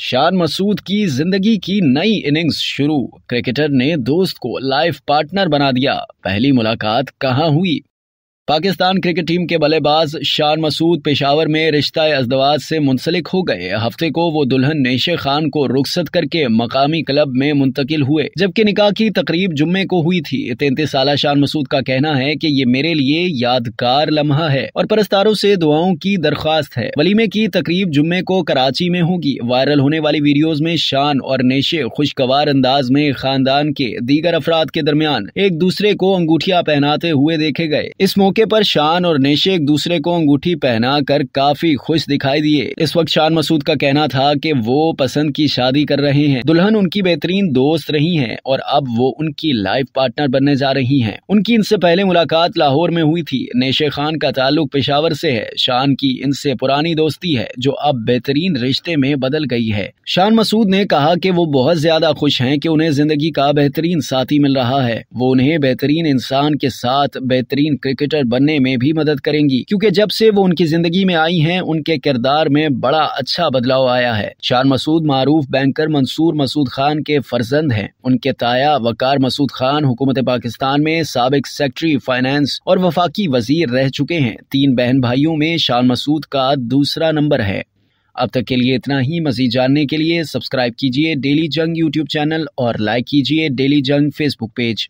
शान मसूद की जिंदगी की नई इनिंग्स शुरू क्रिकेटर ने दोस्त को लाइफ पार्टनर बना दिया पहली मुलाकात कहां हुई पाकिस्तान क्रिकेट टीम के बल्लेबाज शान मसूद पेशावर में रिश्ता अजदवाज से मुंसलिक हो गए हफ्ते को वो दुल्हन नेशे खान को रुखसत करके मकामी क्लब में मुंतकिल हुए जबकि निकाह की तकरीब जुम्मे को हुई थी तैंतीस साल शान मसूद का कहना है कि ये मेरे लिए यादगार लम्हा है और परस्तारों से दुआओं की दरख्वास्त है वलीमे की तकरीब जुम्मे को कराची में होगी वायरल होने वाली वीडियोज में शान और नेशे खुशगवार अंदाज में खानदान के दीगर अफराद के दरमियान एक दूसरे को अंगूठिया पहनाते हुए देखे गए इस मौके मौके पर शान और नेशे एक दूसरे को अंगूठी पहना कर काफी खुश दिखाई दिए इस वक्त शान मसूद का कहना था कि वो पसंद की शादी कर रहे हैं दुल्हन उनकी बेहतरीन दोस्त रही हैं और अब वो उनकी लाइफ पार्टनर बनने जा रही हैं उनकी इनसे पहले मुलाकात लाहौर में हुई थी नेशे खान का ताल्लुक पेशावर से है शान की इनसे पुरानी दोस्ती है जो अब बेहतरीन रिश्ते में बदल गई है शान मसूद ने कहा की वो बहुत ज्यादा खुश है की उन्हें जिंदगी का बेहतरीन साथी मिल रहा है वो उन्हें बेहतरीन इंसान के साथ बेहतरीन क्रिकेटर एक्टर बनने में भी मदद करेंगी क्योंकि जब से वो उनकी जिंदगी में आई हैं उनके किरदार में बड़ा अच्छा बदलाव आया है शार मसूद मारूफ बैंकर मंसूर मसूद खान के फर्जंद हैं उनके ताया वकार मसूद खान हुकूमत पाकिस्तान में सबक सेक्रेटरी फाइनेंस और वफाकी वजीर रह चुके हैं तीन बहन भाइयों में शार मसूद का दूसरा नंबर है अब तक के लिए इतना ही मजीद जानने के लिए सब्सक्राइब कीजिए डेली जंग यूट्यूब चैनल और लाइक कीजिए डेली जंग फेसबुक पेज